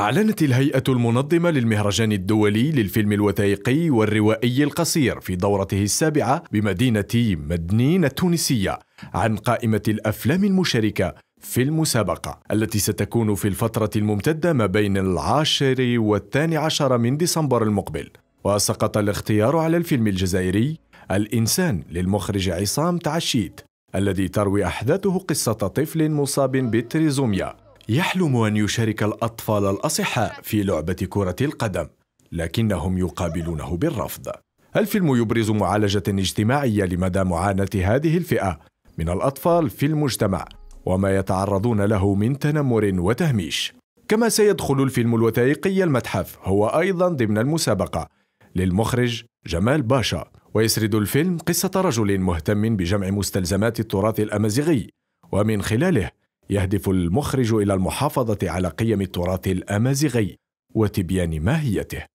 أعلنت الهيئة المنظمة للمهرجان الدولي للفيلم الوثائقي والروائي القصير في دورته السابعة بمدينة مدنين التونسية عن قائمة الأفلام المشاركة في المسابقة التي ستكون في الفترة الممتدة ما بين العاشر والثاني عشر من ديسمبر المقبل وسقط الاختيار على الفيلم الجزائري الإنسان للمخرج عصام تعشيت الذي تروي أحداثه قصة طفل مصاب بالتريزوميا يحلم أن يشارك الأطفال الأصحاء في لعبة كرة القدم لكنهم يقابلونه بالرفض الفيلم يبرز معالجة اجتماعية لمدى معاناة هذه الفئة من الأطفال في المجتمع وما يتعرضون له من تنمر وتهميش كما سيدخل الفيلم الوثائقي المتحف هو أيضا ضمن المسابقة للمخرج جمال باشا ويسرد الفيلم قصة رجل مهتم بجمع مستلزمات التراث الأمازيغي ومن خلاله يهدف المخرج إلى المحافظة على قيم التراث الأمازيغي وتبيان ماهيته